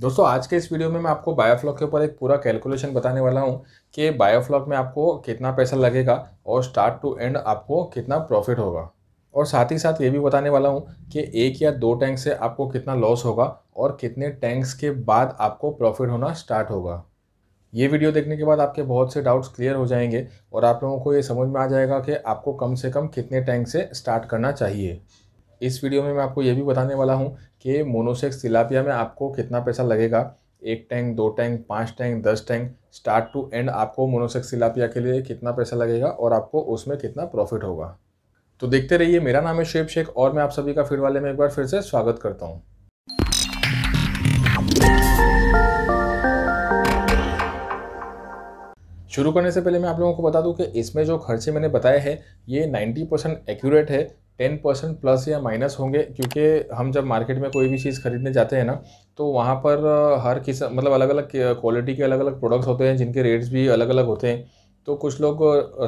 दोस्तों आज के इस वीडियो में मैं आपको बायोफ्लॉक के ऊपर एक पूरा कैलकुलेशन बताने वाला हूँ कि बायोफ्लॉक में आपको कितना पैसा लगेगा और स्टार्ट टू एंड आपको कितना प्रॉफिट होगा और साथ ही साथ ये भी बताने वाला हूँ कि एक या दो टैंक से आपको कितना लॉस होगा और कितने टैंक्स के बाद आपको प्रॉफिट होना स्टार्ट होगा ये वीडियो देखने के बाद आपके बहुत से डाउट्स क्लियर हो जाएंगे और आप लोगों को ये समझ में आ जाएगा कि आपको कम से कम कितने टैंक से स्टार्ट करना चाहिए इस वीडियो में मैं आपको ये भी बताने वाला हूँ कि मोनोसेक्स तिलापिया में आपको कितना पैसा लगेगा एक टैंक दो टैंक पाँच टैंक दस टैंक स्टार्ट टू एंड आपको मोनोसेक्स तिलापिया के लिए कितना पैसा लगेगा और आपको उसमें कितना प्रॉफिट होगा तो देखते रहिए मेरा नाम है शेब शेख और मैं आप सभी का फिर वाले में एक बार फिर से स्वागत करता हूँ शुरू करने से पहले मैं आप लोगों को बता दूं कि इसमें जो खर्चे मैंने बताए हैं ये 90 परसेंट एक्यूरेट है टेन परसेंट प्लस या माइनस होंगे क्योंकि हम जब मार्केट में कोई भी चीज़ खरीदने जाते हैं ना तो वहाँ पर हर किस्म मतलब अलग अलग क्वालिटी के अलग अलग प्रोडक्ट्स होते हैं जिनके रेट्स भी अलग अलग होते हैं तो कुछ लोग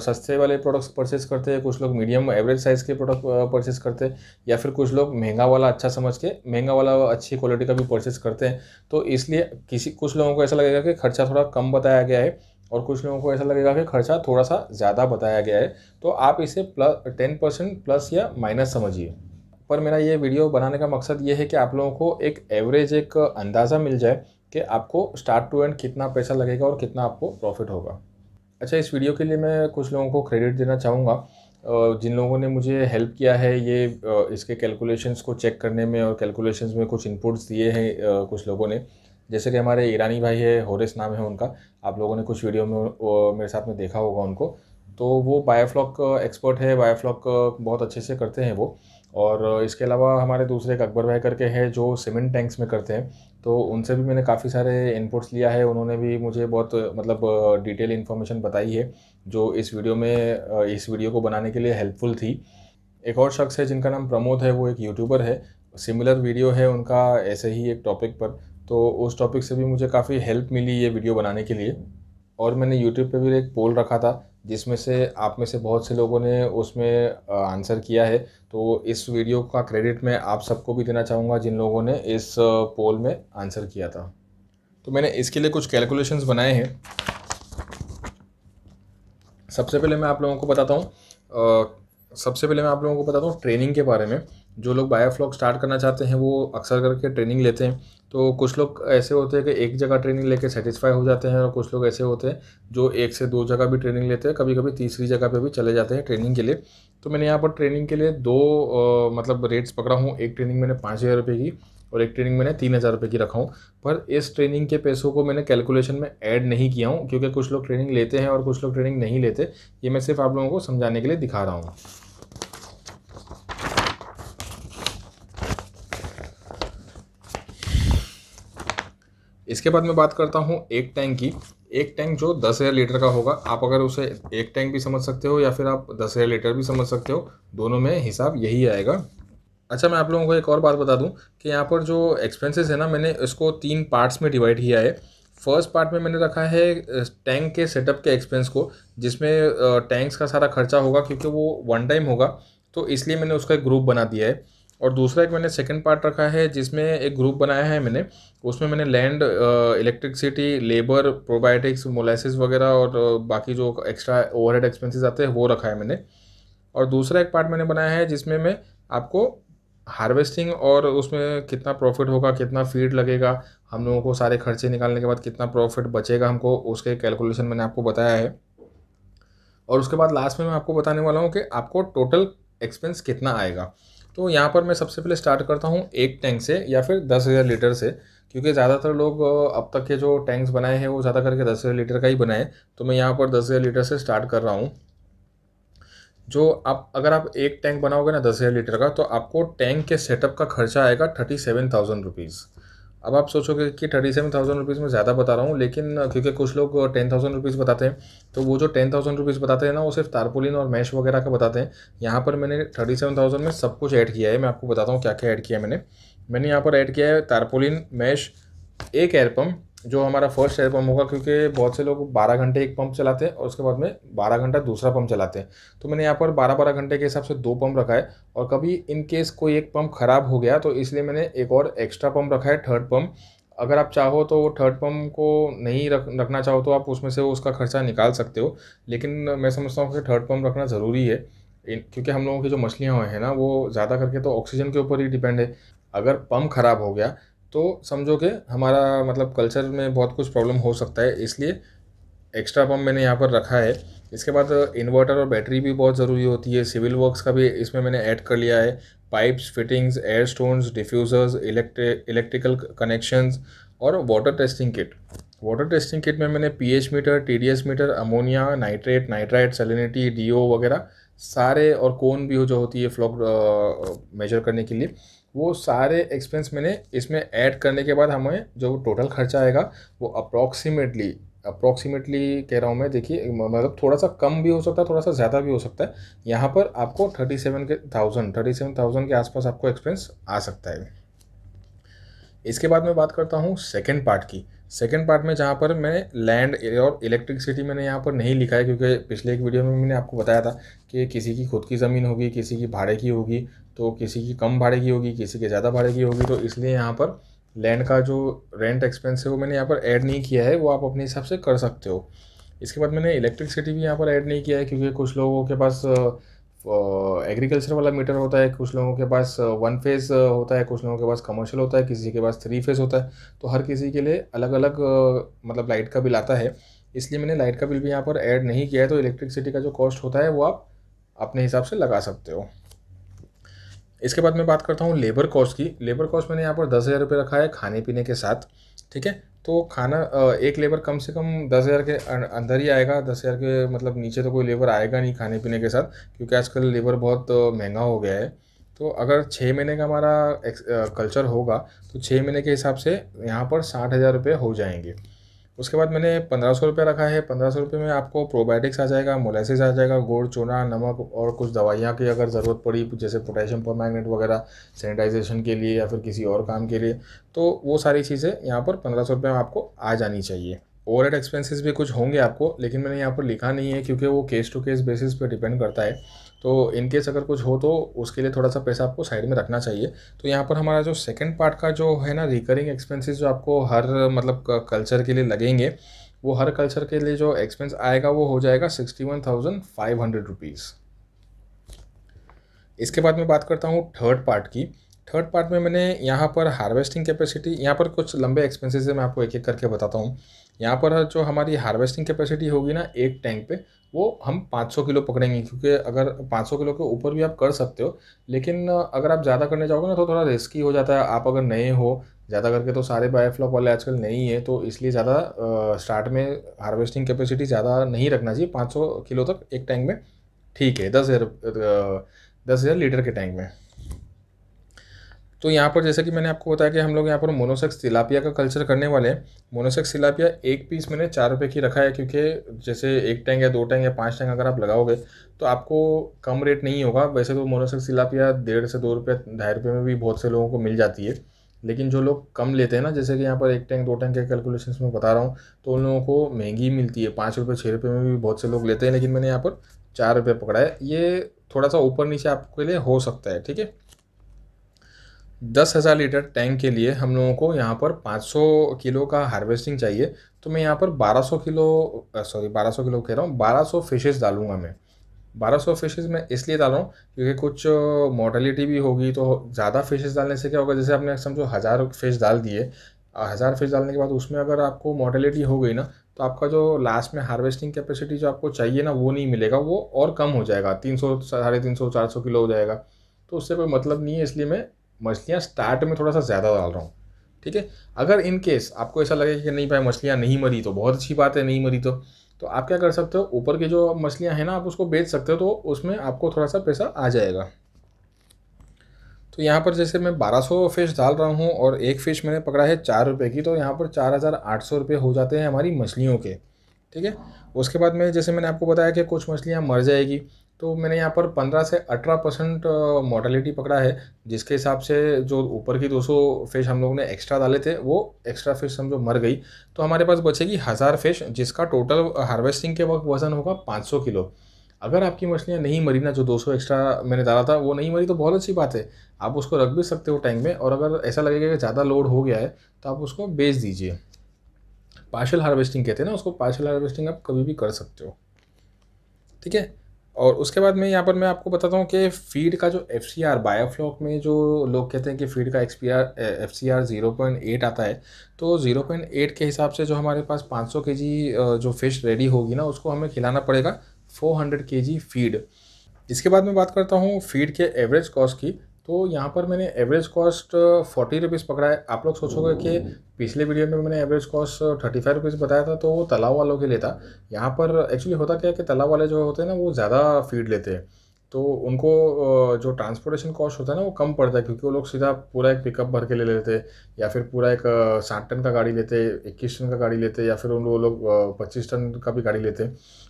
सस्ते वाले प्रोडक्ट्स परचेस करते हैं कुछ लोग मीडियम एवरेज साइज़ के प्रोडक्ट परचेस करते हैं या फिर कुछ लोग महंगा वाला अच्छा समझ के महंगा वाला अच्छी क्वालिटी का भी परचेस करते हैं तो इसलिए किसी कुछ लोगों को ऐसा लगेगा कि खर्चा थोड़ा कम बताया गया है और कुछ लोगों को ऐसा लगेगा कि खर्चा थोड़ा सा ज़्यादा बताया गया है तो आप इसे प्लस टेन परसेंट प्लस या माइनस समझिए पर मेरा ये वीडियो बनाने का मकसद ये है कि आप लोगों को एक एवरेज एक अंदाज़ा मिल जाए कि आपको स्टार्ट टू एंड कितना पैसा लगेगा और कितना आपको प्रॉफिट होगा अच्छा इस वीडियो के लिए मैं कुछ लोगों को क्रेडिट देना चाहूँगा जिन लोगों ने मुझे हेल्प किया है ये इसके कैलकुलेशंस को चेक करने में और कैलकुलेशंस में कुछ इनपुट्स दिए हैं कुछ लोगों ने जैसे कि हमारे ईरानी भाई है होरेस नाम है उनका आप लोगों ने कुछ वीडियो में मेरे साथ में देखा होगा उनको तो वो बायोफ्लॉक एक्सपर्ट uh, है बायोफ्लॉक uh, बहुत अच्छे से करते हैं वो और uh, इसके अलावा हमारे दूसरे एक अकबर भाई करके हैं जो सीमेंट टैंक्स में करते हैं तो उनसे भी मैंने काफ़ी सारे इनपुट्स लिया है उन्होंने भी मुझे बहुत मतलब डिटेल इन्फॉर्मेशन बताई है जो इस वीडियो में इस वीडियो को बनाने के लिए हेल्पफुल थी एक और शख्स है जिनका नाम प्रमोद है वो एक यूट्यूबर है सिमिलर वीडियो है उनका ऐसे ही एक टॉपिक पर तो उस टॉपिक से भी मुझे काफ़ी हेल्प मिली ये वीडियो बनाने के लिए और मैंने यूट्यूब पे भी एक पोल रखा था जिसमें से आप में से बहुत से लोगों ने उसमें आंसर किया है तो इस वीडियो का क्रेडिट मैं आप सबको भी देना चाहूँगा जिन लोगों ने इस पोल में आंसर किया था तो मैंने इसके लिए कुछ कैलकुलेशंस बनाए हैं सबसे पहले मैं आप लोगों को बताता हूँ सबसे पहले मैं आप लोगों को बताता हूँ ट्रेनिंग के बारे में जो लोग बायोफ्लॉग स्टार्ट करना चाहते हैं वो अक्सर करके ट्रेनिंग लेते हैं तो कुछ लोग ऐसे होते हैं कि एक जगह ट्रेनिंग लेके सेटिस्फाई हो जाते हैं और कुछ लोग ऐसे होते हैं जो एक से दो जगह भी ट्रेनिंग लेते हैं कभी कभी तीसरी जगह पे भी चले जाते हैं ट्रेनिंग के लिए तो मैंने यहाँ पर ट्रेनिंग के लिए दो आ, मतलब रेट्स पकड़ा हूँ एक ट्रेनिंग मैंने पाँच हज़ार रुपये की और एक ट्रेनिंग मैंने तीन हज़ार रुपये की रखा हूँ पर इस ट्रेनिंग के पैसों को मैंने कैलकुलेशन में ऐड नहीं किया हूँ क्योंकि कुछ लोग ट्रेनिंग लेते हैं और कुछ लोग ट्रेनिंग नहीं लेते ये मैं सिर्फ आप लोगों को समझाने के लिए दिखा रहा हूँ इसके बाद मैं बात करता हूँ एक टैंक की एक टैंक जो दस हज़ार लीटर का होगा आप अगर उसे एक टैंक भी समझ सकते हो या फिर आप दस हज़ार लीटर भी समझ सकते हो दोनों में हिसाब यही आएगा अच्छा मैं आप लोगों को एक और बात बता दूं कि यहाँ पर जो एक्सपेंसेस है ना मैंने इसको तीन पार्ट्स में डिवाइड किया है फर्स्ट पार्ट में मैंने रखा है टैंक के सेटअप के एक्सपेंस को जिसमें टैंक्स का सारा खर्चा होगा क्योंकि वो वन टाइम होगा तो इसलिए मैंने उसका एक ग्रुप बना दिया है और दूसरा एक मैंने सेकंड पार्ट रखा है जिसमें एक ग्रुप बनाया है मैंने उसमें मैंने land electricity labour probiotics molasses वगैरह और uh, बाकी जो एक्स्ट्रा ओवरहेड एक्सपेंसेस आते हैं वो रखा है मैंने और दूसरा एक पार्ट मैंने बनाया है जिसमें मैं आपको हार्वेस्टिंग और उसमें कितना प्रॉफिट होगा कितना फीड लगेगा हम लोगों को सारे खर्चे निकालने के बाद कितना प्रॉफिट बचेगा हमको उसके कैलकुलेशन मैंने आपको बताया है और उसके बाद लास्ट में मैं आपको बताने वाला हूँ कि आपको टोटल एक्सपेंस कितना आएगा तो यहाँ पर मैं सबसे पहले स्टार्ट करता हूँ एक टैंक से या फिर दस हज़ार लीटर से क्योंकि ज़्यादातर लोग अब तक के जो टैंक्स बनाए हैं वो ज़्यादा करके दस हज़ार लीटर का ही बनाए तो मैं यहाँ पर दस हज़ार लीटर से स्टार्ट कर रहा हूँ जो आप अगर आप एक टैंक बनाओगे ना दस हज़ार लीटर का तो आपको टैंक के सेटअप का खर्चा आएगा थर्टी सेवन थाउजेंड रुपीज़ अब आप सोचोगे कि थर्टी सेवन थाउजेंड रुपीज़ में ज़्यादा बता रहा हूँ लेकिन क्योंकि कुछ लोग टेन थाउजेंड रुपीज़ बताते हैं तो वो जो टेन थाउजेंड रुपीज़ बताते हैं ना वो सिर्फ तारपोलिन और मैश वगैरह का बताते हैं यहाँ पर मैंने थर्टी सेवन थाउजेंड में सब कुछ ऐड किया है मैं आपको बताता हूँ क्या क्या ऐड किया है मैंने मैंने यहाँ पर ऐड किया है तारपोलिन मैश एक एयरपम्प जो हमारा फर्स्ट एयर पम्प होगा क्योंकि बहुत से लोग बारह घंटे एक पंप चलाते हैं और उसके बाद में बारह घंटा दूसरा पंप चलाते हैं तो मैंने यहाँ पर बारह बारह घंटे के हिसाब से दो पंप रखा है और कभी इन केस कोई एक पंप ख़राब हो गया तो इसलिए मैंने एक और एक्स्ट्रा पंप रखा है थर्ड पंप अगर आप चाहो तो वो थर्ड पम्प को नहीं रख रखना चाहो तो आप उसमें से उसका खर्चा निकाल सकते हो लेकिन मैं समझता हूँ कि थर्ड पम्प रखना ज़रूरी है क्योंकि हम लोगों की जो मछलियाँ हैं ना वो ज़्यादा करके तो ऑक्सीजन के ऊपर ही डिपेंड है अगर पम्प ख़राब हो गया तो समझो कि हमारा मतलब कल्चर में बहुत कुछ प्रॉब्लम हो सकता है इसलिए एक्स्ट्रा पम्प मैंने यहाँ पर रखा है इसके बाद इन्वर्टर और बैटरी भी बहुत ज़रूरी होती है सिविल वर्क्स का भी इसमें मैंने ऐड कर लिया है pipes fittings air stones diffusers electrical connections और water testing kit water testing kit में मैंने pH meter TDS meter ammonia nitrate nitrite salinity DO वगैरह सारे और कौन भी हो जो होती है फ्लॉक मेजर करने के लिए वो सारे एक्सपेंस मैंने इसमें ऐड करने के बाद हमें जो टोटल खर्चा आएगा वो अप्रॉक्सीमेटली अप्रॉक्सीमेटली कह रहा हूँ मैं देखिए मतलब थोड़ा सा कम भी हो सकता है थोड़ा सा ज़्यादा भी हो सकता है यहाँ पर आपको थर्टी सेवन के थाउजेंड थर्टी सेवन थाउजेंड के आसपास आपको एक्सपेंस आ सकता है इसके बाद मैं बात करता हूँ सेकेंड पार्ट की सेकेंड पार्ट में जहाँ पर मैंने लैंड और इलेक्ट्रिसिटी मैंने यहाँ पर नहीं लिखा है क्योंकि पिछले एक वीडियो में मैंने आपको बताया था कि किसी की खुद की ज़मीन होगी किसी की भाड़े की होगी तो किसी की कम भाड़े की होगी किसी के ज़्यादा भाड़े की होगी तो इसलिए यहाँ पर लैंड का जो रेंट एक्सपेंस है वो मैंने यहाँ पर ऐड नहीं किया है वो आप अपने हिसाब से कर सकते हो इसके बाद मैंने इलेक्ट्रिसिटी भी यहाँ पर ऐड नहीं किया है क्योंकि कुछ लोगों के पास एग्रीकल्चर वाला मीटर होता है कुछ लोगों के पास वन फेज होता है कुछ लोगों के पास कमर्शियल होता है किसी के पास थ्री फेज होता है तो हर किसी के लिए अलग अलग मतलब लाइट का बिल आता है इसलिए मैंने लाइट का बिल भी यहाँ पर ऐड नहीं किया है तो इलेक्ट्रिसिटी का जो कॉस्ट होता है वो आप अपने हिसाब से लगा सकते हो इसके बाद मैं बात करता हूँ लेबर कॉस्ट की लेबर कॉस्ट मैंने यहाँ पर दस हज़ार रुपये रखा है खाने पीने के साथ ठीक है तो खाना एक लेबर कम से कम दस हज़ार के अं, अंदर ही आएगा दस हज़ार के मतलब नीचे तो कोई लेबर आएगा नहीं खाने पीने के साथ क्योंकि आजकल लेबर बहुत महंगा हो गया है तो अगर छः महीने का हमारा कल्चर होगा तो छः महीने के हिसाब से यहाँ पर साठ हज़ार रुपये हो जाएंगे उसके बाद मैंने पंद्रह सौ रुपये रखा है पंद्रह सौ रुपये में आपको प्रोबायोटिक्स आ जाएगा मोलेसिस आ जाएगा गुड़ चूना नमक और कुछ दवाइयाँ की अगर ज़रूरत पड़ी जैसे पोटेशियम पर वगैरह सैनिटाइजेशन के लिए या फिर किसी और काम के लिए तो वो सारी चीज़ें यहाँ पर पंद्रह सौ रुपये में आपको आ जानी चाहिए ओवर हेड एक्सपेंसिस भी कुछ होंगे आपको लेकिन मैंने यहाँ पर लिखा नहीं है क्योंकि वो केस टू केस बेसिस पर डिपेंड करता है तो इनकेस अगर कुछ हो तो उसके लिए थोड़ा सा पैसा आपको साइड में रखना चाहिए तो यहाँ पर हमारा जो सेकेंड पार्ट का जो है ना रिकरिंग एक्सपेंसेस जो आपको हर मतलब कल्चर के लिए लगेंगे वो हर कल्चर के लिए जो एक्सपेंस आएगा वो हो जाएगा sixty one thousand five hundred rupees इसके बाद मैं बात करता हूँ थर्ड पार्ट की थर्ड पार्ट में मैंने यहाँ पर हार्वेस्टिंग कैपेसिटी यहाँ पर कुछ लंबे एक्सपेंसेस है मैं आपको एक एक करके बताता हूँ यहाँ पर जो हमारी हार्वेस्टिंग कैपेसिटी होगी ना एक टैंक पे वो हम 500 किलो पकड़ेंगे क्योंकि अगर 500 किलो के ऊपर भी आप कर सकते हो लेकिन अगर आप ज़्यादा करने जाओगे ना तो थोड़ा रिस्की हो जाता है आप अगर नए हो ज़्यादा करके तो सारे बायोफ्लॉक वाले आजकल नहीं है तो इसलिए ज़्यादा स्टार्ट में हार्वेस्टिंग कैपेसिटी ज़्यादा नहीं रखना चाहिए पाँच किलो तक एक टैंक में ठीक है दस हज़ार दस हज़ार लीटर के टैंक में तो यहाँ पर जैसा कि मैंने आपको बताया कि हम लोग यहाँ पर मोनोसेक्स तिलापिया का कल्चर करने वाले हैं मोनोसेक्स तिलापिया एक पीस मैंने चार रुपये की रखा है क्योंकि जैसे एक टैंक या दो टैंक या पाँच टैंक अगर आप लगाओगे तो आपको कम रेट नहीं होगा वैसे तो मोनोसेक्स तिलापिया डेढ़ से दो रुपये ढाई रुपये में भी बहुत से लोगों को मिल जाती है लेकिन जो लोग कम लेते हैं ना जैसे कि यहाँ पर एक टैंक दो टैंक के कैलकुलेशन में बता रहा हूँ तो उन लोगों को महंगी मिलती है पाँच रुपये छः रुपये में भी बहुत से लोग लेते हैं लेकिन मैंने यहाँ पर चार रुपये पकड़ा है ये थोड़ा सा ऊपर नीचे आपके लिए हो सकता है ठीक है दस हज़ार लीटर टैंक के लिए हम लोगों को यहाँ पर पाँच सौ किलो का हार्वेस्टिंग चाहिए तो मैं यहाँ पर बारह सौ किलो सॉरी बारह सौ किलो कह रहा हूँ बारह सौ फिशेज़ डालूंगा मैं बारह सौ फिशेज़ मैं इसलिए डाल रहा हूँ क्योंकि कुछ मोटेलिटी भी होगी तो ज़्यादा फिशेज़ डालने से क्या होगा जैसे आपने समझो हज़ार फिश डाल दिए हज़ार फिश डालने के बाद उसमें अगर आपको मोटेलिटी हो गई ना तो आपका जो लास्ट में हार्वेस्टिंग कैपेसिटी जो आपको चाहिए ना वो नहीं मिलेगा वो और कम हो जाएगा तीन सौ साढ़े तीन सौ चार सौ किलो हो जाएगा तो उससे कोई मतलब नहीं है इसलिए मैं मछलियाँ स्टार्ट में थोड़ा सा ज़्यादा डाल रहा हूँ ठीक है अगर इन केस आपको ऐसा लगे कि नहीं भाई मछलियाँ नहीं मरी तो बहुत अच्छी बात है नहीं मरी तो तो आप क्या कर सकते हो ऊपर की जो मछलियाँ हैं ना आप उसको बेच सकते हो तो उसमें आपको थोड़ा सा पैसा आ जाएगा तो यहाँ पर जैसे मैं 1200 फिश डाल रहा हूँ और एक फ़िश मैंने पकड़ा है चार रुपये की तो यहाँ पर चार हज़ार आठ सौ रुपये हो जाते हैं हमारी मछलियों के ठीक है उसके बाद में जैसे मैंने आपको बताया कि कुछ मछलियाँ मर जाएगी तो मैंने यहाँ पर 15 से 18 परसेंट मोर्टेलिटी पकड़ा है जिसके हिसाब से जो ऊपर की 200 फिश हम लोगों ने एक्स्ट्रा डाले थे वो एक्स्ट्रा फिश हम जो मर गई तो हमारे पास बचेगी हज़ार फिश जिसका टोटल हार्वेस्टिंग के वक्त वज़न होगा 500 किलो अगर आपकी मछलियाँ नहीं मरी ना जो 200 एक्स्ट्रा मैंने डाला था वो नहीं मरी तो बहुत अच्छी बात है आप उसको रख भी सकते हो टैंक में और अगर ऐसा लगेगा कि ज़्यादा लोड हो गया है तो आप उसको बेच दीजिए पार्शल हार्वेस्टिंग कहते हैं ना उसको पार्शल हार्वेस्टिंग आप कभी भी कर सकते हो ठीक है और उसके बाद मैं यहाँ पर मैं आपको बताता हूँ कि फीड का जो एफ सी आर बायोफ्लॉक में जो लोग कहते हैं कि फीड का X P R F C R zero point eight आता है तो ज़ीरो पॉइंट एट के हिसाब से जो हमारे पास पाँच सौ के जी जो फ़िश रेडी होगी ना उसको हमें खिलाना पड़ेगा फोर हंड्रेड के जी फीड इसके बाद मैं बात करता हूँ फीड के एवरेज कॉस्ट की तो यहाँ पर मैंने एवरेज कॉस्ट फोर्टी रुपीज़ पकड़ा है आप लोग सोचोगे कि पिछले वीडियो में मैंने average cost thirty five rupees बताया था तो वो तालाब वालों के लिए था यहाँ पर एक्चुअली होता क्या है कि तालाब वाले जो होते हैं ना वो ज़्यादा फीड लेते हैं तो उनको जो ट्रांसपोर्टेशन कॉस्ट होता है ना वो कम पड़ता है क्योंकि वो लोग सीधा पूरा एक पिकअप भर के ले लेते या फिर पूरा एक साठ टन का गाड़ी लेते इक्कीस टन का गाड़ी लेते या फिर उन वो लोग पच्चीस टन का भी गाड़ी लेते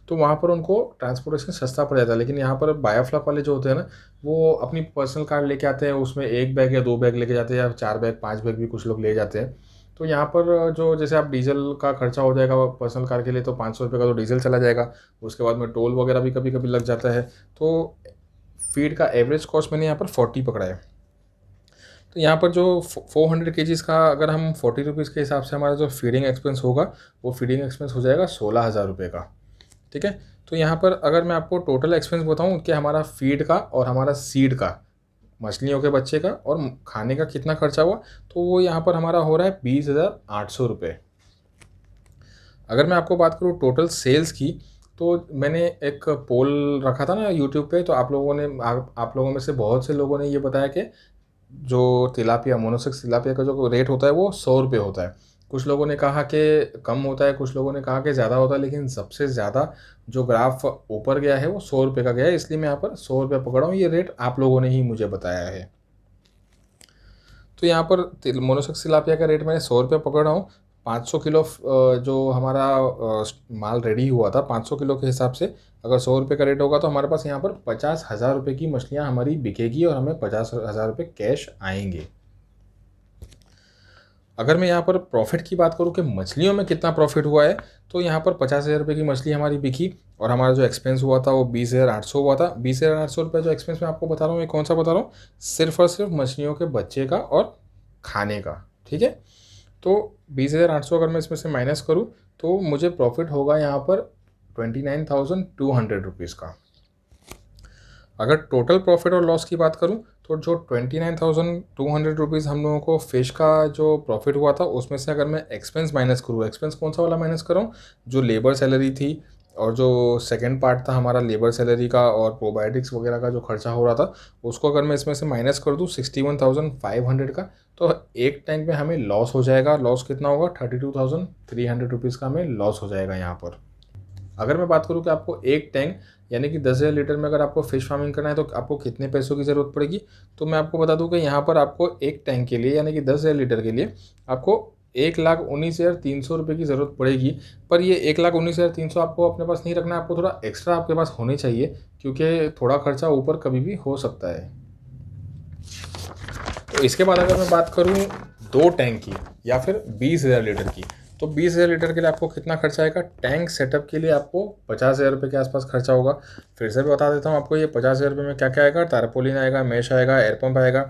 तो वहाँ पर उनको ट्रांसपोर्टेशन सस्ता पड़ जाता है लेकिन यहाँ पर बायोफ्लॉक वाले जो होते हैं ना वो अपनी पर्सनल कार लेके आते हैं उसमें एक बैग या दो बैग लेके जाते हैं या चार बैग पाँच बैग भी कुछ लोग ले जाते हैं तो यहाँ पर जो जैसे आप डीजल का खर्चा हो जाएगा पर्सनल कार के लिए तो पाँच सौ रुपये का तो डीजल चला जाएगा उसके बाद में टोल वगैरह भी कभी कभी लग जाता है तो फीड का एवरेज कॉस्ट मैंने यहाँ पर फोर्टी पकड़ा है तो यहाँ पर जो फोर हंड्रेड के का अगर हम फोर्टी रुपीज़ के हिसाब से हमारा जो फीडिंग एक्सपेंस होगा वो फीडिंग एक्सपेंस हो जाएगा सोलह हज़ार रुपये का ठीक है तो यहाँ पर अगर मैं आपको टोटल एक्सपेंस बताऊँ कि हमारा फीड का और हमारा सीड का मछलियों के बच्चे का और खाने का कितना खर्चा हुआ तो वो यहाँ पर हमारा हो रहा है बीस हज़ार आठ सौ रुपये अगर मैं आपको बात करूँ टोटल सेल्स की तो मैंने एक पोल रखा था ना यूट्यूब पे तो आप लोगों ने आप, आप लोगों में से बहुत से लोगों ने ये बताया कि जो तिलापिया मोनोसेक्स तिलापिया का जो रेट होता है वो सौ रुपये होता है कुछ लोगों ने कहा कि कम होता है कुछ लोगों ने कहा कि ज़्यादा होता है लेकिन सबसे ज़्यादा जो ग्राफ ऊपर गया है वो सौ रुपये का गया है इसलिए मैं यहाँ पर सौ रुपये पकड़ा हूँ ये रेट आप लोगों ने ही मुझे बताया है तो यहाँ पर मोनोसेक्स तिलापिया का रेट मैंने सौ रुपये पकड़ा हूँ 500 किलो जो हमारा माल रेडी हुआ था 500 किलो के हिसाब से अगर सौ रुपये का रेट होगा तो हमारे पास यहाँ पर पचास हज़ार रुपये की मछलियाँ हमारी बिकेगी और हमें पचास हज़ार रुपये कैश आएंगे अगर मैं यहाँ पर प्रॉफिट की बात करूँ कि मछलियों में कितना प्रॉफिट हुआ है तो यहाँ पर पचास हज़ार रुपये की मछली हमारी बिकी और हमारा जो एक्सपेंस हुआ था वो बीस हज़ार आठ सौ हुआ था बीस हज़ार आठ सौ रुपये जो एक्सपेंस मैं आपको बता रहा हूँ ये कौन सा बता रहा हूँ सिर्फ और सिर्फ मछलियों के बच्चे का और खाने का ठीक है तो बीस हज़ार आठ सौ अगर मैं इसमें से माइनस करूँ तो मुझे प्रॉफिट होगा यहाँ पर twenty nine thousand two hundred rupees का अगर टोटल प्रॉफिट और लॉस की बात करूँ तो जो twenty nine thousand two hundred rupees हम लोगों को फिश का जो प्रॉफिट हुआ था उसमें से अगर मैं एक्सपेंस माइनस करूँ एक्सपेंस कौन सा वाला माइनस कराऊँ जो लेबर सैलरी थी और जो सेकंड पार्ट था हमारा लेबर सैलरी का और प्रोबायोटिक्स वगैरह का जो खर्चा हो रहा था उसको अगर मैं इसमें से माइनस कर दूँ sixty one thousand five hundred का तो एक टाइम पे हमें लॉस हो जाएगा लॉस कितना होगा thirty two thousand three hundred rupees का हमें लॉस हो जाएगा यहाँ पर अगर मैं बात करूँ कि आपको एक टैंक यानी कि दस हज़ार लीटर में अगर आपको फिश फार्मिंग करना है तो आपको कितने पैसों की ज़रूरत पड़ेगी तो मैं आपको बता दूँ कि यहाँ पर आपको एक टैंक के लिए यानी कि दस हज़ार लीटर के लिए आपको एक लाख उन्नीस हज़ार तीन सौ रुपये की ज़रूरत पड़ेगी पर ये एक लाख उन्नीस हज़ार तीन सौ आपको अपने पास नहीं रखना है आपको थोड़ा एक्स्ट्रा आपके पास होने चाहिए क्योंकि थोड़ा खर्चा ऊपर कभी भी हो सकता है तो इसके बाद अगर मैं बात करूँ दो टैंक की या फिर बीस हज़ार लीटर की तो बीस हज़ार लीटर के लिए आपको कितना खर्चा आएगा टैंक सेटअप के लिए आपको पचास हज़ार रुपये के आसपास खर्चा होगा फिर से भी बता देता हूँ आपको ये पचास हज़ार रुपये में क्या क्या आएगा तारपोलिन आएगा मेश आएगा एयरपम्प आएगा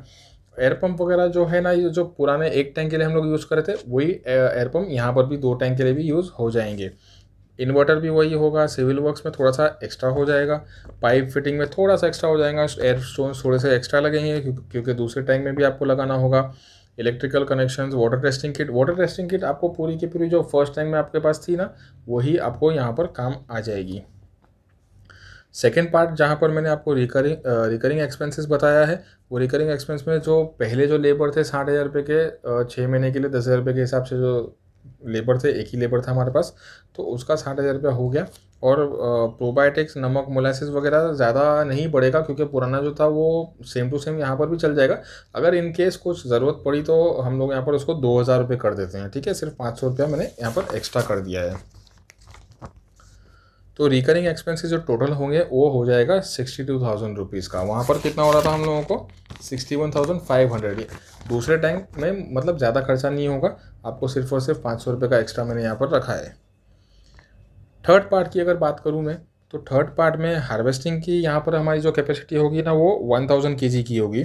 एयर पंप वगैरह जो है ना ये जो पुराने एक टैंक के लिए हम लोग यूज़ करे थे वही एयर पंप यहाँ पर भी दो टैंक के लिए भी यूज़ हो जाएंगे इन्वर्टर भी वही होगा सिविल वर्क्स में थोड़ा सा एक्स्ट्रा हो जाएगा पाइप फिटिंग में थोड़ा सा एक्स्ट्रा हो जाएगा एयर स्टोन थोड़े से एक्स्ट्रा लगेंगे क्योंकि दूसरे टैंक में भी आपको लगाना होगा electrical connection water testing kit water testing kit आपको पूरी की पूरी जो फर्स्ट टैंक में आपके पास थी ना वही आपको यहाँ पर काम आ जाएगी सेकेंड पार्ट जहाँ पर मैंने आपको रिकरिंग रिकरिंग एक्सपेंसेस बताया है वो रिकरिंग एक्सपेंस में जो पहले जो लेबर थे साठ हज़ार रुपये के छः महीने के लिए दस हज़ार रुपये के हिसाब से जो लेबर थे एक ही लेबर था हमारे पास तो उसका साठ हज़ार रुपया हो गया और प्रोबायोटिक्स नमक मोलासिस वगैरह ज़्यादा नहीं बढ़ेगा क्योंकि पुराना जो था वो सेम टू सेम यहाँ पर भी चल जाएगा अगर इन केस कुछ ज़रूरत पड़ी तो हम लोग यहाँ पर उसको दो हज़ार रुपये कर देते हैं ठीक है सिर्फ पाँच सौ रुपया मैंने यहाँ पर एक्स्ट्रा कर दिया है तो रिकरिंग एक्सपेंसेस जो टोटल होंगे वो हो जाएगा सिक्सटी टू थाउजेंड रुपीज़ का वहाँ पर कितना हो रहा था हम लोगों को sixty one thousand five hundred दूसरे टाइम में मतलब ज़्यादा खर्चा नहीं होगा आपको सिर्फ और सिर्फ पाँच सौ रुपये का एक्स्ट्रा मैंने यहाँ पर रखा है थर्ड पार्ट की अगर बात करूँ मैं तो थर्ड पार्ट में हार्वेस्टिंग की यहाँ पर हमारी जो कैपेसिटी होगी ना वो वन थाउजेंड के जी की होगी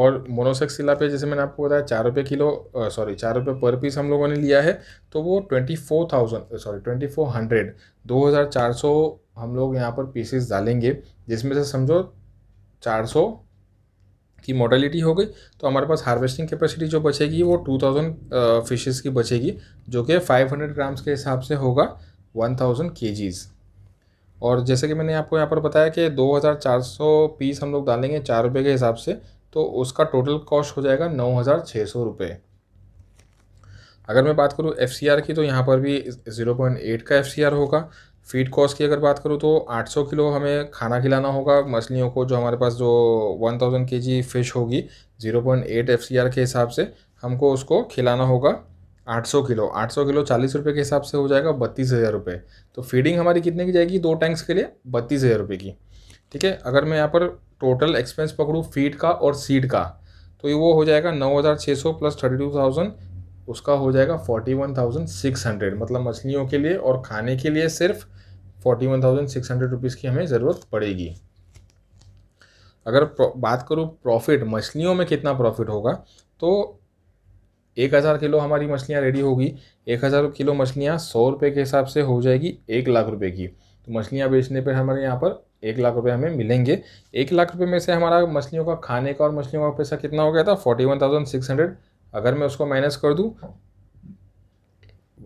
और मोनोसेक्सिला पे जैसे मैंने आपको बताया चार रुपये किलो सॉरी चार रुपये पर पीस हम लोगों ने लिया है तो वो twenty four thousand sorry twenty four hundred दो हज़ार चार सौ हम लोग यहाँ पर पीसेस डालेंगे जिसमें से समझो चार सौ की मोडलिटी हो गई तो हमारे पास हार्वेस्टिंग कैपेसिटी जो बचेगी वो टू थाउजेंड फिशेज़ की बचेगी जो कि फाइव हंड्रेड ग्राम्स के हिसाब से होगा वन थाउजेंड के जीज़ और जैसे कि मैंने आपको यहाँ पर बताया कि दो हज़ार चार सौ पीस हम लोग डालेंगे चार रुपये के हिसाब से तो उसका टोटल कॉस्ट हो जाएगा नौ हज़ार छः सौ रुपये अगर मैं बात करूँ एफ की तो यहाँ पर भी ज़ीरो पॉइंट एट का एफ होगा फीड कॉस्ट की अगर बात करूँ तो 800 किलो हमें खाना खिलाना होगा मछलियों को जो हमारे पास जो 1000 थाउजेंड के जी फिश होगी 0.8 एफसीआर के हिसाब से हमको उसको खिलाना होगा 800 किलो 800 किलो चालीस रुपये के हिसाब से हो जाएगा बत्तीस हज़ार रुपये तो फीडिंग हमारी कितने की जाएगी दो टैंक्स के लिए बत्तीस हज़ार रुपये की ठीक है अगर मैं यहाँ पर टोटल एक्सपेंस पकड़ूँ फीट का और सीट का तो ये वो हो जाएगा नौ हज़ार छः सौ प्लस थर्टी टू थाउजेंड उसका हो जाएगा forty one thousand six hundred मतलब मछलियों के लिए और खाने के लिए सिर्फ forty one thousand six hundred rupees की हमें ज़रूरत पड़ेगी अगर बात करूँ प्रॉफिट मछलियों में कितना प्रॉफिट होगा तो एक हज़ार किलो हमारी मछलियाँ रेडी होगी एक हज़ार किलो मछलियाँ सौ रुपये के हिसाब से हो जाएगी एक लाख रुपये की तो मछलियाँ बेचने पर हमारे यहाँ पर एक लाख रुपए हमें मिलेंगे एक लाख रुपए में से हमारा मछलियों का खाने का और मछलियों का पैसा कितना हो गया था forty one thousand six hundred अगर मैं उसको माइनस कर दूँ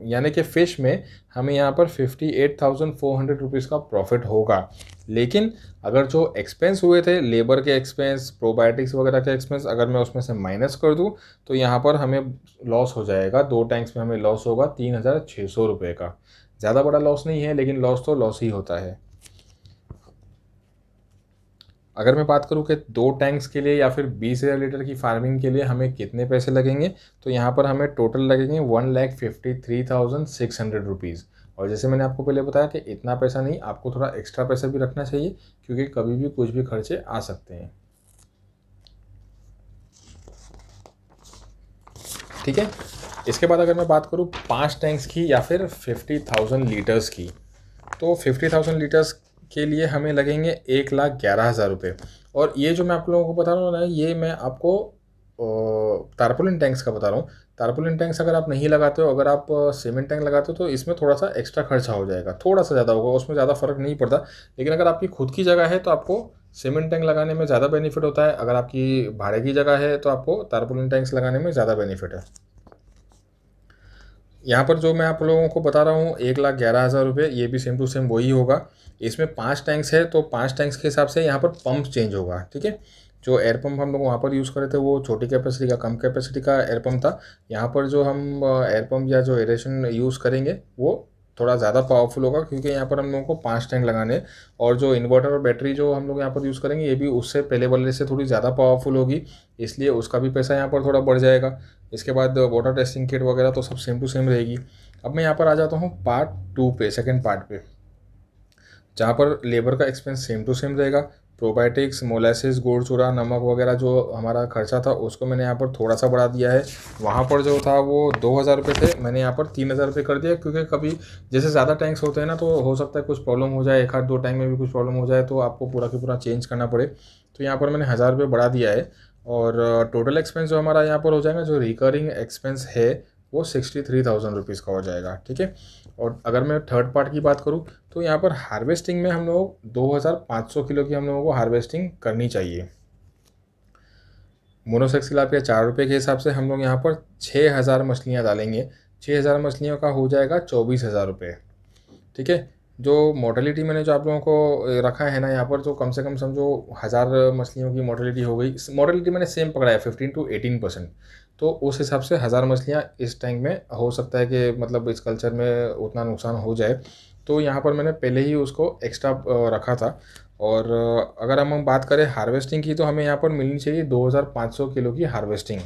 यानी कि फ़िश में हमें यहाँ पर fifty eight thousand four hundred rupees का प्रॉफिट होगा लेकिन अगर जो एक्सपेंस हुए थे लेबर के एक्सपेंस प्रोबायोटिक्स वगैरह के एक्सपेंस अगर मैं उसमें से माइनस कर दूँ तो यहाँ पर हमें लॉस हो जाएगा दो टैंक्स में हमें लॉस होगा तीन हज़ार छः सौ रुपये का ज़्यादा बड़ा लॉस नहीं है लेकिन लॉस तो लॉस ही होता है अगर मैं बात करूं कि दो टैंक्स के लिए या फिर बीस हज़ार लीटर की फार्मिंग के लिए हमें कितने पैसे लगेंगे तो यहाँ पर हमें टोटल लगेंगे one lakh fifty three thousand six hundred rupees और जैसे मैंने आपको पहले बताया कि इतना पैसा नहीं आपको थोड़ा एक्स्ट्रा पैसा भी रखना चाहिए क्योंकि कभी भी कुछ भी खर्चे आ सकते हैं ठीक है इसके बाद अगर मैं बात करूँ पाँच टैंक्स की या फिर फिफ्टी थाउजेंड लीटर्स की तो फिफ्टी थाउजेंड लीटर्स के लिए हमें लगेंगे एक लाख ग्यारह हज़ार रुपये और ये जो मैं आप लोगों को बता रहा हूँ ना ये मैं आपको तारपोलिन टैंक्स का बता रहा हूँ तारपोलिन टैंक्स अगर आप नहीं लगाते हो अगर आप सीमेंट टैंक लगाते हो तो इसमें थोड़ा सा एक्स्ट्रा खर्चा हो जाएगा थोड़ा सा ज़्यादा होगा उसमें ज़्यादा फ़र्क नहीं पड़ता लेकिन अगर आपकी खुद की जगह है तो आपको सीमेंट टैंक लगाने में ज़्यादा बेनिफिट होता है अगर आपकी भाड़े की जगह है तो आपको तारपोलिन टैंक्स लगाने में ज़्यादा बेनिफिट है यहाँ पर जो मैं आप लोगों को बता रहा हूँ एक लाख ग्यारह हज़ार रुपये ये भी सेम टू सेम वही होगा इसमें पाँच टैंक्स है तो पाँच टैंक्स के हिसाब से यहाँ पर पंप चेंज होगा ठीक है जो एयर पंप हम लोग वहाँ पर यूज़ करे थे वो छोटी कैपेसिटी का कम कैपेसिटी का एयर पंप था यहाँ पर जो हम एयर पंप या जो एरेशन यूज़ करेंगे वो थोड़ा ज़्यादा पावरफुल होगा क्योंकि यहाँ पर हम लोगों को पाँच टैंक लगाने और जो इन्वर्टर और बैटरी जो हम लोग यहाँ पर यूज़ करेंगे ये भी उससे पहले वाले से थोड़ी ज़्यादा पावरफुल होगी इसलिए उसका भी पैसा यहाँ पर थोड़ा बढ़ जाएगा इसके बाद वाटर टेस्टिंग किट वगैरह तो सब सेम टू सेम रहेगी अब मैं यहाँ पर आ जाता हूँ पार्ट टू पे सेकेंड पार्ट पे जहाँ पर लेबर का एक्सपेंस सेम टू सेम रहेगा प्रोबायोटिक्स मोलेसिस गुड़ चूरा नमक वगैरह जो हमारा खर्चा था उसको मैंने यहाँ पर थोड़ा सा बढ़ा दिया है वहाँ पर जो था वो दो हज़ार रुपये थे मैंने यहाँ पर तीन हज़ार रुपये कर दिया क्योंकि कभी जैसे ज़्यादा टैंक्स होते हैं ना तो हो सकता है कुछ प्रॉब्लम हो जाए एक आध दो टाइम में भी कुछ प्रॉब्लम हो जाए तो आपको पूरा के पूरा चेंज करना पड़े तो यहाँ पर मैंने हज़ार रुपये बढ़ा दिया है और टोटल एक्सपेंस जो हमारा यहाँ पर हो जाएगा जो रिकरिंग एक्सपेंस है वो सिक्सटी थ्री थाउजेंड रुपीज़ का हो जाएगा ठीक है और अगर मैं थर्ड पार्ट की बात करूँ तो यहाँ पर हार्वेस्टिंग में हम लोग दो हज़ार पाँच सौ किलो की हम लोगों को हार्वेस्टिंग करनी चाहिए मोनोसेक्स किला के चार रुपये के हिसाब से हम लोग यहाँ पर छः हज़ार मछलियाँ डालेंगे छः हज़ार मछलियों का हो जाएगा चौबीस हज़ार रुपये ठीक है जो मॉडलिटी मैंने जो आप लोगों को रखा है ना यहाँ पर तो कम से कम समझो हज़ार मछलियों की मॉडलिटी हो गई मॉडलिटी मैंने सेम पकड़ा है फिफ्टीन टू एटीन परसेंट तो उस हिसाब से हज़ार मछलियाँ इस टैंक में हो सकता है कि मतलब इस कल्चर में उतना नुकसान हो जाए तो यहाँ पर मैंने पहले ही उसको एक्स्ट्रा रखा था और अगर हम हम बात करें हार्वेस्टिंग की तो हमें यहाँ पर मिलनी चाहिए 2500 किलो की हार्वेस्टिंग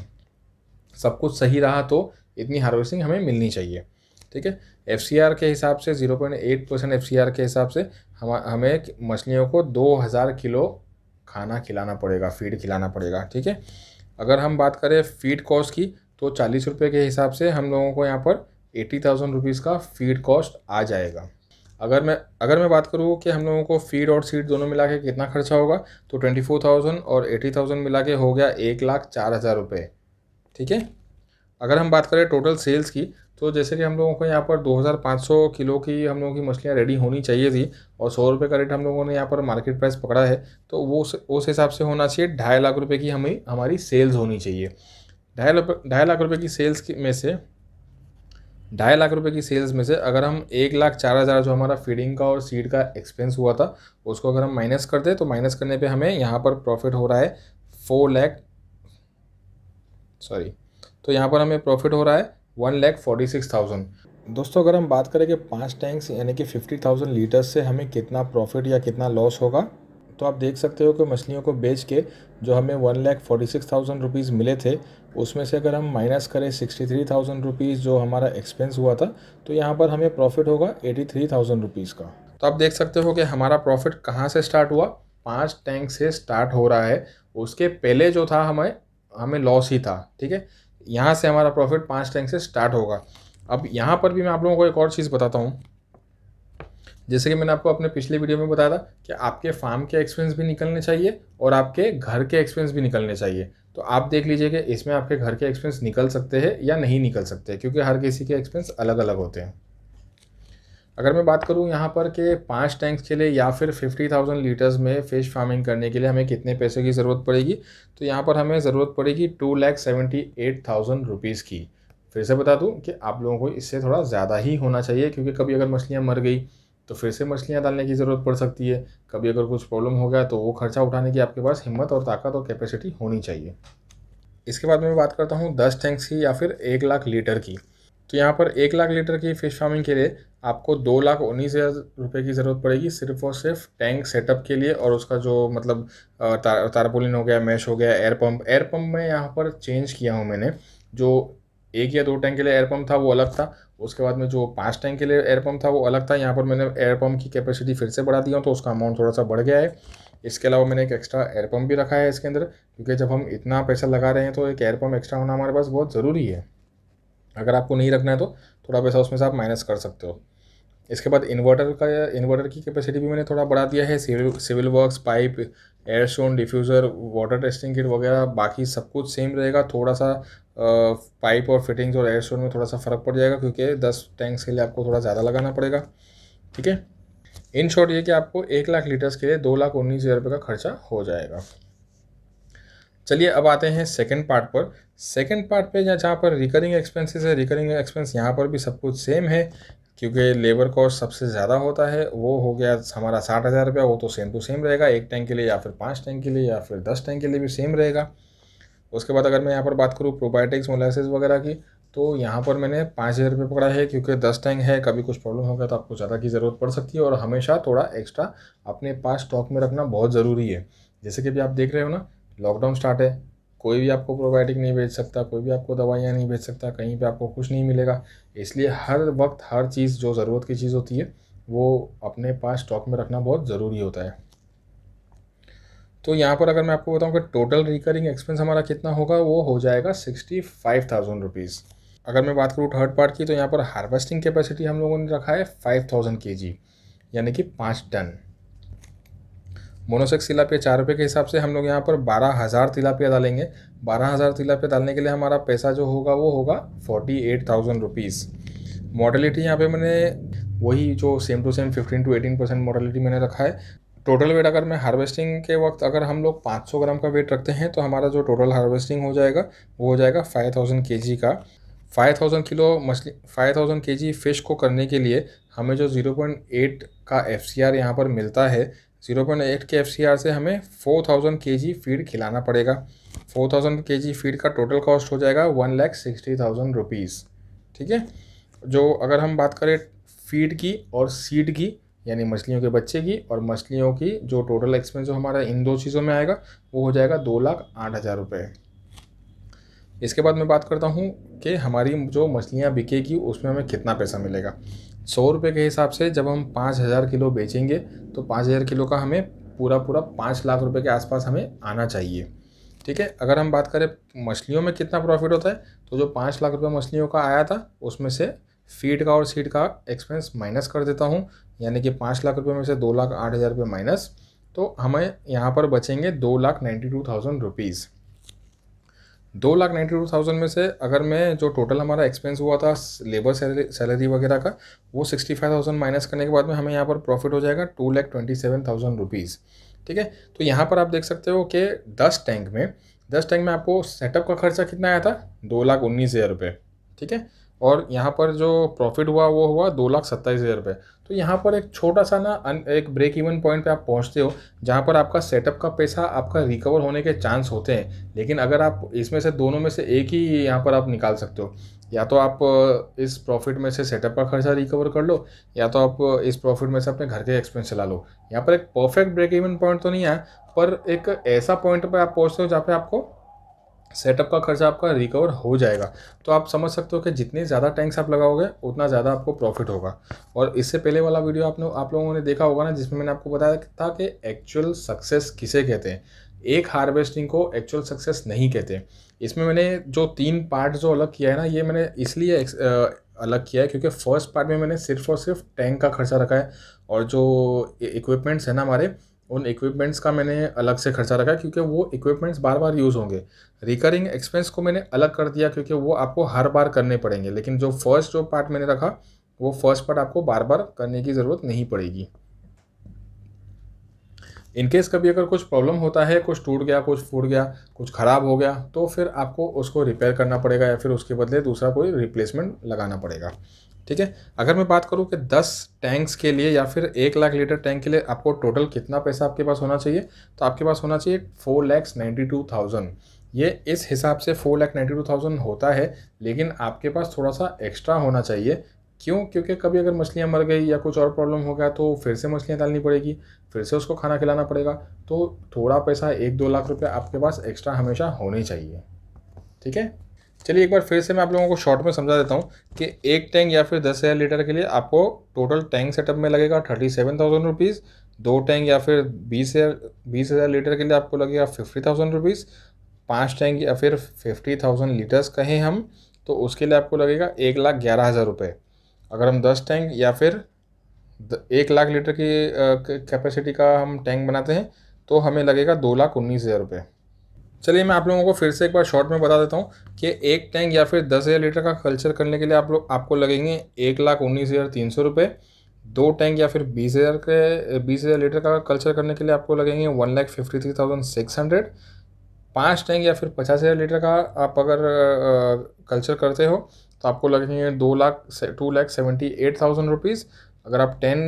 सब कुछ सही रहा तो इतनी हार्वेस्टिंग हमें मिलनी चाहिए ठीक है एफ के हिसाब से 0.8 परसेंट एफ के हिसाब से हम हमें मछलियों को 2000 किलो खाना खिलाना पड़ेगा फीड खिलाना पड़ेगा ठीक है अगर हम बात करें फीड कॉस्ट की तो चालीस रुपये के हिसाब से हम लोगों को यहाँ पर एटी थाउजेंड रुपीज़ का फीड कॉस्ट आ जाएगा अगर मैं अगर मैं बात करूँ कि हम लोगों को फीड और सीड दोनों मिला के कितना खर्चा होगा तो ट्वेंटी फोर थाउजेंड और एटी थाउजेंड मिला के हो गया एक लाख चार हज़ार रुपये ठीक है अगर हम बात करें टोटल सेल्स की तो जैसे कि हम लोगों को यहाँ पर 2500 किलो की हम लोगों की मछलियाँ रेडी होनी चाहिए थी और सौ रुपये का रेट हम लोगों ने यहाँ पर मार्केट प्राइस पकड़ा है तो वो उस हिसाब से होना चाहिए ढाई लाख रुपये की हमें हमारी सेल्स होनी चाहिए ढाई ढाई लाख रुपये की सेल्स की में से ढाई लाख रुपए की सेल्स में से अगर हम एक लाख चार हज़ार जो हमारा फीडिंग का और सीड का एक्सपेंस हुआ था उसको अगर हम माइनस कर दें तो माइनस करने पे हमें यहाँ पर प्रॉफिट हो रहा है फोर लैख सॉरी तो यहाँ पर हमें प्रॉफिट हो रहा है one lakh forty six thousand दोस्तों अगर हम बात करें कि पाँच टैंक्स यानी कि फिफ्टी थाउजेंड लीटर्स से हमें कितना प्रॉफिट या कितना लॉस होगा तो आप देख सकते हो कि मछलियों को बेच के जो हमें one lakh forty six thousand rupees मिले थे उसमें से अगर हम माइनस करें सिक्सटी थ्री थाउजेंड रुपीज़ जो हमारा एक्सपेंस हुआ था तो यहाँ पर हमें प्रॉफिट होगा एटी थ्री थाउजेंड रुपीज़ का तो आप देख सकते हो कि हमारा प्रॉफिट कहाँ से स्टार्ट हुआ पाँच टैंक से स्टार्ट हो रहा है उसके पहले जो था हमें हमें लॉस ही था ठीक है यहाँ से हमारा प्रॉफिट पाँच टैंक से स्टार्ट होगा अब यहाँ पर भी मैं आप लोगों को एक और चीज़ बताता हूँ जैसे कि मैंने आपको अपने पिछले वीडियो में बताया था कि आपके फार्म के एक्सपेंस भी निकलने चाहिए और आपके घर के एक्सपेंस भी निकलने चाहिए तो आप देख लीजिए कि इसमें आपके घर के एक्सपेंस निकल सकते हैं या नहीं निकल सकते क्योंकि हर किसी के एक्सपेंस अलग अलग होते हैं अगर मैं बात करूँ यहाँ पर कि पाँच टैंक्स के लिए या फिर फिफ्टी थाउजेंड लीटर्स में फ़िश फार्मिंग करने के लिए हमें कितने पैसे की ज़रूरत पड़ेगी तो यहाँ पर हमें ज़रूरत पड़ेगी two lakh seventy eight thousand rupees की फिर से बता दूँ कि आप लोगों को इससे थोड़ा ज़्यादा ही होना चाहिए क्योंकि कभी अगर मछलियाँ मर गई तो फिर से मछलियाँ डालने की ज़रूरत पड़ सकती है कभी अगर कुछ प्रॉब्लम हो गया तो वो खर्चा उठाने की आपके पास हिम्मत और ताकत और कैपेसिटी होनी चाहिए इसके बाद मैं बात करता हूँ दस टैंक्स की या फिर एक लाख लीटर की तो यहाँ पर एक लाख लीटर की फिश फार्मिंग के लिए आपको दो लाख उन्नीस हज़ार रुपये की ज़रूरत पड़ेगी सिर्फ और सिर्फ टैंक सेटअप के लिए और उसका जो मतलब तार तारपोलिन हो गया मैश हो गया एयर पंप एयर पंप में यहाँ पर चेंज किया हूँ मैंने जो एक या दो टैंक के लिए एयर पंप था वो अलग था उसके बाद में जो पाँच टैंक के लिए एयर पंप था वो अलग था यहाँ पर मैंने एयर पंप की कैपेसिटी फिर से बढ़ा दिया तो उसका अमाउंट थोड़ा सा बढ़ गया है इसके अलावा मैंने एक एक्स्ट्रा एयर पंप भी रखा है इसके अंदर क्योंकि जब हम इतना पैसा लगा रहे हैं तो एक एयर पंप एक्स्ट्रा होना हमारे पास बहुत ज़रूरी है अगर आपको नहीं रखना है तो थोड़ा पैसा उसमें से आप माइनस कर सकते हो इसके बाद इन्वर्टर का इन्वर्टर की कैपेसिटी भी मैंने थोड़ा बढ़ा दिया है civil civil work pipe air stone diffuser water testing kit वगैरह बाकी सब कुछ सेम रहेगा थोड़ा सा पाइप और फिटिंग्स और एयर स्टोन में थोड़ा सा फ़र्क पड़ जाएगा क्योंकि दस टैंक्स के लिए आपको थोड़ा ज़्यादा लगाना पड़ेगा ठीक है इन शॉर्ट ये कि आपको एक लाख लीटर्स के लिए दो लाख उन्नीस हज़ार रुपये का खर्चा हो जाएगा चलिए अब आते हैं सेकेंड पार्ट पर सेकेंड पार्ट पे या जहाँ पर रिकरिंग एक्सपेंसेस है रिकरिंग एक्सपेंस यहाँ पर भी सब कुछ सेम है क्योंकि लेबर कॉस्ट सबसे ज़्यादा होता है वो हो गया हमारा साठ हज़ार रुपया वो तो सेम टू सेम रहेगा एक टैंक के लिए या फिर पाँच टैंक के लिए या फिर दस टैंक के लिए भी सेम रहेगा उसके बाद अगर मैं यहाँ पर बात करूँ प्रोबायोटिक्स मोलाइसिस वगैरह की तो यहाँ पर मैंने पाँच हज़ार रुपये पकड़ा है क्योंकि दस टैंक है कभी कुछ प्रॉब्लम हो गया तो आपको ज़्यादा की ज़रूरत पड़ सकती है और हमेशा थोड़ा एक्स्ट्रा अपने पास स्टॉक में रखना बहुत ज़रूरी है जैसे कि अभी आप देख रहे हो ना लॉकडाउन स्टार्ट है कोई भी आपको प्रोबायोटिक नहीं भेज सकता कोई भी आपको दवाइयाँ नहीं भेज सकता कहीं पे आपको कुछ नहीं मिलेगा इसलिए हर वक्त हर चीज़ जो ज़रूरत की चीज़ होती है वो अपने पास स्टॉक में रखना बहुत ज़रूरी होता है तो यहाँ पर अगर मैं आपको बताऊँ कि टोटल रिकरिंग एक्सपेंस हमारा कितना होगा वो हो जाएगा सिक्सटी फाइव थाउजेंड रुपीज़ अगर मैं बात करूँ थर्ड पार्ट की तो यहाँ पर हार्वेस्टिंग कैपेसिटी हम लोगों ने रखा है फाइव थाउजेंड के जी यानी कि पाँच टन मोनोसेक्स तिलापिया चार रुपये के हिसाब से हम लोग यहाँ पर बारह हज़ार तिलापिया डालेंगे बारह हज़ार तिलापिया डालने के लिए हमारा पैसा जो होगा वो होगा forty eight thousand rupees mortality यहाँ पे मैंने वही जो same to same fifteen to eighteen percent mortality मैंने रखा है टोटल वेट अगर मैं हार्वेस्टिंग के वक्त अगर हम लोग पाँच सौ ग्राम का वेट रखते हैं तो हमारा जो टोटल हार्वेस्टिंग हो जाएगा वो हो जाएगा फाइव थाउजेंड के जी का फाइव थाउजेंड किलो मछली five thousand K G fish को करने के लिए हमें जो जीरो पॉइंट एट का एफ सी आर यहाँ पर मिलता है जीरो पॉइंट एट के एफ सी आर से हमें four thousand K G feed खिलाना पड़ेगा four thousand K G feed का टोटल कॉस्ट हो जाएगा one lakh sixty thousand rupees ठीक है जो अगर हम बात करें फीड की और सीड की यानी मछलियों के बच्चे की और मछलियों की जो टोटल एक्सपेंस जो हमारा इन दो चीज़ों में आएगा वो हो जाएगा दो लाख आठ हज़ार रुपये इसके बाद मैं बात करता हूँ कि हमारी जो मछलियाँ बिकेगी उसमें हमें कितना पैसा मिलेगा सौ रुपये के हिसाब से जब हम पाँच हज़ार किलो बेचेंगे तो पाँच हज़ार किलो का हमें पूरा पूरा पाँच लाख रुपए के आसपास हमें आना चाहिए ठीक है अगर हम बात करें मछलियों में कितना प्रॉफिट होता है तो जो पाँच लाख रुपए मछलियों का आया था उसमें से फीड का और सीड का एक्सपेंस माइनस कर देता हूँ यानी कि पाँच लाख रुपये में से दो लाख आठ हज़ार रुपये माइनस तो हमें यहाँ पर बचेंगे दो lakh ninety two thousand rupees दो लाख नाइन्टी टू थाउजेंड में से अगर मैं जो टोटल हमारा एक्सपेंस हुआ था लेबर सैलरी वगैरह का वो सिक्सटी फाइव थाउजेंड माइनस करने के बाद में हमें यहाँ पर प्रॉफिट हो जाएगा two lakh twenty seven thousand rupees ठीक है तो यहाँ पर आप देख सकते हो कि दस टैंक में दस टैंक में आपको सेटअप का खर्चा कितना आया था दो लाख उन्नीस हज़ार रुपये ठीक है और यहाँ पर जो प्रॉफिट हुआ वो हुआ दो लाख सत्ताईस हज़ार रुपये तो यहाँ पर एक छोटा सा ना एक ब्रेक इवन पॉइंट पे आप पहुँचते हो जहाँ पर आपका सेटअप का पैसा आपका रिकवर होने के चांस होते हैं लेकिन अगर आप इसमें से दोनों में से एक ही यहाँ पर आप निकाल सकते हो या तो आप इस प्रॉफिट में से सेटअप का खर्चा रिकवर कर लो या तो आप इस प्रॉफिट में से अपने घर के एक्सपेंस चला लो यहाँ पर एक परफेक्ट ब्रेक इवन पॉइंट तो नहीं है पर एक ऐसा पॉइंट पर आप पहुँचते हो जहाँ पर आपको सेटअप का खर्चा आपका रिकवर हो जाएगा तो आप समझ सकते हो कि जितने ज़्यादा टैंक्स आप लगाओगे उतना ज़्यादा आपको प्रॉफिट होगा और इससे पहले वाला वीडियो आपने आप लोगों ने देखा होगा ना जिसमें मैंने आपको बताया था कि एक्चुअल सक्सेस किसे कहते हैं एक हार्वेस्टिंग को एक्चुअल सक्सेस नहीं कहते इसमें मैंने जो तीन पार्ट जो अलग किया है ना ये मैंने इसलिए अलग किया है क्योंकि फर्स्ट पार्ट में मैंने सिर्फ और सिर्फ टैंक का खर्चा रखा है और जो इक्विपमेंट्स e-, हैं ना हमारे उन इक्विपमेंट्स का मैंने अलग से खर्चा रखा क्योंकि वो इक्विपमेंट्स बार बार यूज़ होंगे रिकरिंग एक्सपेंस को मैंने अलग कर दिया क्योंकि वो आपको हर बार करने पड़ेंगे लेकिन जो फर्स्ट जो पार्ट मैंने रखा वो फर्स्ट पार्ट आपको बार बार करने की ज़रूरत नहीं पड़ेगी इनकेस कभी अगर कुछ प्रॉब्लम होता है कुछ टूट गया कुछ फूट गया कुछ ख़राब हो गया तो फिर आपको उसको रिपेयर करना पड़ेगा या फिर उसके बदले दूसरा कोई रिप्लेसमेंट लगाना पड़ेगा ठीक है अगर मैं बात करूँ कि दस टैंक्स के लिए या फिर एक लाख लीटर टैंक के लिए आपको टोटल कितना पैसा आपके पास होना चाहिए तो आपके पास होना चाहिए four lakhs ninety two thousand ये इस हिसाब से four lakh ninety two thousand होता है लेकिन आपके पास थोड़ा सा एक्स्ट्रा होना चाहिए क्यों क्योंकि कभी अगर मछलियाँ मर गई या कुछ और प्रॉब्लम हो गया तो फिर से मछलियाँ डालनी पड़ेगी फिर से उसको खाना खिलाना पड़ेगा तो थोड़ा पैसा एक दो लाख रुपये आपके पास एक्स्ट्रा हमेशा होने चाहिए ठीक है चलिए एक बार फिर से मैं आप लोगों को शॉर्ट में समझा देता हूँ कि एक टैंक या फिर दस हज़ार लीटर के लिए आपको टोटल टैंक सेटअप में लगेगा थर्टी सेवन थाउजेंड रुपीज़ दो टैंक या फिर बीस हज़ार बीस हज़ार लीटर के लिए आपको लगेगा फिफ्टी थाउजेंड रुपीज़ पाँच टैंक या फिर फिफ्टी थाउजेंड लीटर्स कहें हम तो उसके लिए आपको लगेगा एक लाख ग्यारह हज़ार रुपये अगर हम दस टैंक या फिर एक लाख लीटर की कैपेसिटी का हम टैंक बनाते हैं तो हमें लगेगा दो लाख उन्नीस हज़ार रुपये चलिए मैं आप लोगों को फिर से एक बार शॉर्ट में बता देता हूँ कि एक टैंक या फिर दस हज़ार लीटर का कल्चर करने के लिए आप लोग आपको लगेंगे एक लाख उन्नीस हज़ार तीन सौ रुपये दो टैंक या फिर बीस हज़ार के बीस हज़ार लीटर का कल्चर करने के लिए आपको लगेंगे one lakh fifty three thousand six hundred पाँच टैंक या फिर पचास हज़ार लीटर का आप अगर कल्चर करते हो तो आपको लगेंगे दो lakh two lakh seventy eight thousand rupees अगर आप टेन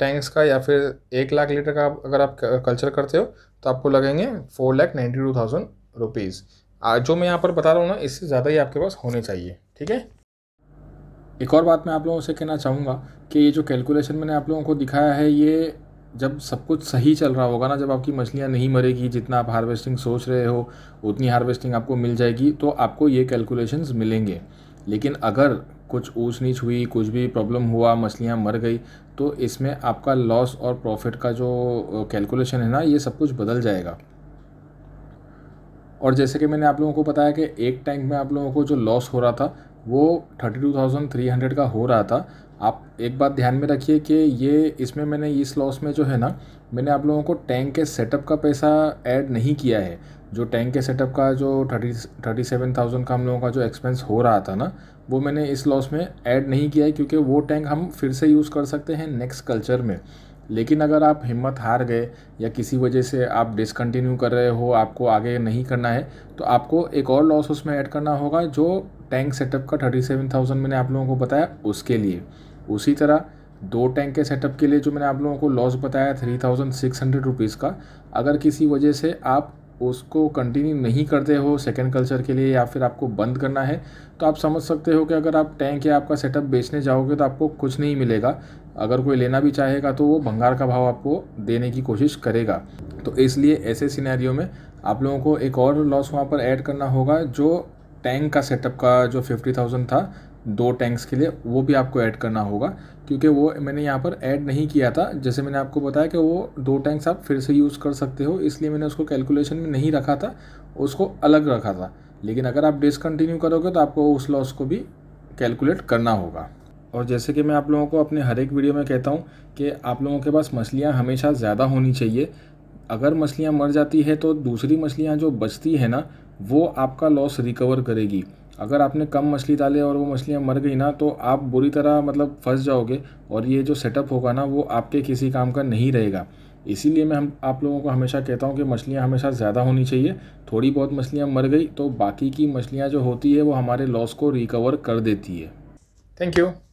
टैंक्स का या फिर एक लाख लीटर का अगर आप कल्चर करते हो तो आपको लगेंगे four lakh ninety two thousand rupees जो मैं यहाँ पर बता रहा हूँ ना इससे ज़्यादा ही आपके पास होने चाहिए ठीक है एक और बात मैं आप लोगों से कहना चाहूँगा कि ये जो कैलकुलेशन मैंने आप लोगों को दिखाया है ये जब सब कुछ सही चल रहा होगा ना जब आपकी मछलियाँ नहीं मरेगी जितना आप हार्वेस्टिंग सोच रहे हो उतनी हार्वेस्टिंग आपको मिल जाएगी तो आपको ये कैलकुलेशंस मिलेंगे लेकिन अगर कुछ ऊँच नीच हुई कुछ भी प्रॉब्लम हुआ मछलियाँ मर गई तो इसमें आपका लॉस और प्रॉफिट का जो कैलकुलेशन है ना ये सब कुछ बदल जाएगा और जैसे कि मैंने आप लोगों को बताया कि एक टाइम में आप लोगों को जो लॉस हो रहा था वो thirty two thousand three hundred का हो रहा था आप एक बात ध्यान में रखिए कि ये इसमें मैंने इस लॉस में जो है ना मैंने आप लोगों को टैंक के सेटअप का पैसा ऐड नहीं किया है जो टैंक के सेटअप का जो थर्टी थर्टी सेवन थाउजेंड का हम लोगों का जो एक्सपेंस हो रहा था ना वो मैंने इस लॉस में ऐड नहीं किया है क्योंकि वो टैंक हम फिर से यूज़ कर सकते हैं नेक्स्ट कल्चर में लेकिन अगर आप हिम्मत हार गए या किसी वजह से आप डिसकंटिन्यू कर रहे हो आपको आगे नहीं करना है तो आपको एक और लॉस उसमें ऐड करना होगा जो टैंक सेटअप का थर्टी सेवन थाउजेंड मैंने आप लोगों को बताया उसके लिए उसी तरह दो टैंक के सेटअप के लिए जो मैंने आप लोगों को लॉस बताया three thousand six hundred rupees का अगर किसी वजह से आप उसको कंटिन्यू नहीं करते हो सेकेंड कल्चर के लिए या फिर आपको बंद करना है तो आप समझ सकते हो कि अगर आप टैंक या आपका सेटअप बेचने जाओगे तो आपको कुछ नहीं मिलेगा अगर कोई लेना भी चाहेगा तो वो भंगार का भाव आपको देने की कोशिश करेगा तो इसलिए ऐसे सिनेरियो में आप लोगों को एक और लॉस वहाँ पर ऐड करना होगा जो टैंक का सेटअप का जो फिफ्टी थाउजेंड था दो टैंक्स के लिए वो भी आपको ऐड करना होगा क्योंकि वो मैंने यहाँ पर ऐड नहीं किया था जैसे मैंने आपको बताया कि वो दो टैंक्स आप फिर से यूज़ कर सकते हो इसलिए मैंने उसको कैलकुलेशन में नहीं रखा था उसको अलग रखा था लेकिन अगर आप डिसकंटिन्यू करोगे तो आपको उस लॉस को भी कैलकुलेट करना होगा और जैसे कि मैं आप लोगों को अपने हर एक वीडियो में कहता हूँ कि आप लोगों के पास मछलियाँ हमेशा ज़्यादा होनी चाहिए अगर मछलियाँ मर जाती है तो दूसरी मछलियाँ जो बचती है ना वो आपका लॉस रिकवर करेगी अगर आपने कम मछली डाले और वो मछलियाँ मर गई ना तो आप बुरी तरह मतलब फंस जाओगे और ये जो सेटअप होगा ना वो आपके किसी काम का नहीं रहेगा इसीलिए मैं हम आप लोगों को हमेशा कहता हूँ कि मछलियाँ हमेशा ज़्यादा होनी चाहिए थोड़ी बहुत मछलियाँ मर गई तो बाकी की मछलियाँ जो होती है वो हमारे लॉस को रिकवर कर देती है थैंक यू